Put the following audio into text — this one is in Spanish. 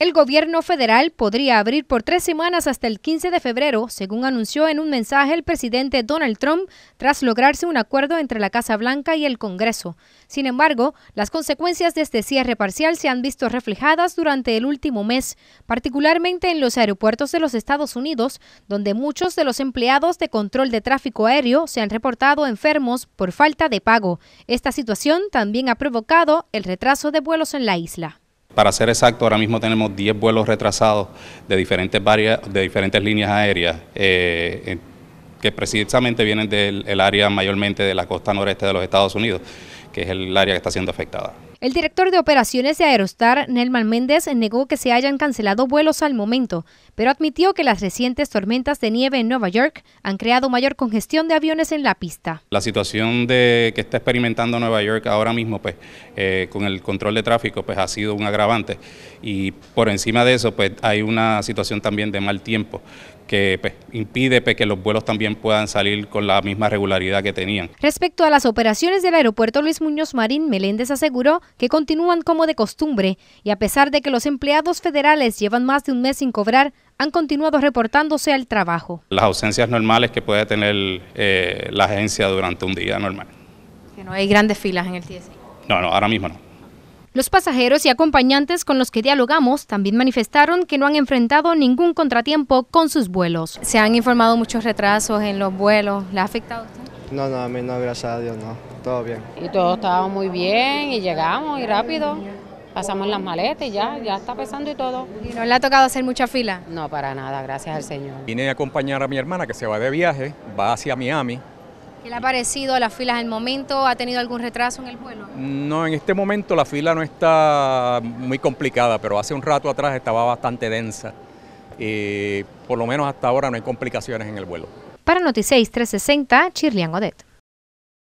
El gobierno federal podría abrir por tres semanas hasta el 15 de febrero, según anunció en un mensaje el presidente Donald Trump tras lograrse un acuerdo entre la Casa Blanca y el Congreso. Sin embargo, las consecuencias de este cierre parcial se han visto reflejadas durante el último mes, particularmente en los aeropuertos de los Estados Unidos, donde muchos de los empleados de control de tráfico aéreo se han reportado enfermos por falta de pago. Esta situación también ha provocado el retraso de vuelos en la isla. Para ser exacto, ahora mismo tenemos 10 vuelos retrasados de diferentes, varias, de diferentes líneas aéreas eh, que precisamente vienen del área mayormente de la costa noreste de los Estados Unidos, que es el área que está siendo afectada. El director de operaciones de Aerostar, Nelman Méndez, negó que se hayan cancelado vuelos al momento, pero admitió que las recientes tormentas de nieve en Nueva York han creado mayor congestión de aviones en la pista. La situación que está experimentando Nueva York ahora mismo, pues, eh, con el control de tráfico, pues, ha sido un agravante. Y por encima de eso, pues, hay una situación también de mal tiempo que pues, impide pues, que los vuelos también puedan salir con la misma regularidad que tenían. Respecto a las operaciones del aeropuerto Luis Muñoz Marín, Meléndez aseguró que continúan como de costumbre y a pesar de que los empleados federales llevan más de un mes sin cobrar, han continuado reportándose al trabajo. Las ausencias normales que puede tener eh, la agencia durante un día normal. Que no hay grandes filas en el TSI. No, no, ahora mismo no. Los pasajeros y acompañantes con los que dialogamos también manifestaron que no han enfrentado ningún contratiempo con sus vuelos. ¿Se han informado muchos retrasos en los vuelos? ¿Le ha afectado usted? No, no, a mí no, gracias a Dios no bien. Y todo estaba muy bien y llegamos y rápido. Pasamos las maletas y ya, ya está pesando y todo. ¿Y no le ha tocado hacer mucha fila? No, para nada, gracias al Señor. Vine a acompañar a mi hermana que se va de viaje, va hacia Miami. ¿Qué le ha parecido a las filas el momento? ¿Ha tenido algún retraso en el vuelo? No, en este momento la fila no está muy complicada, pero hace un rato atrás estaba bastante densa. Y por lo menos hasta ahora no hay complicaciones en el vuelo. Para Noticias 360, Chirlian Godet.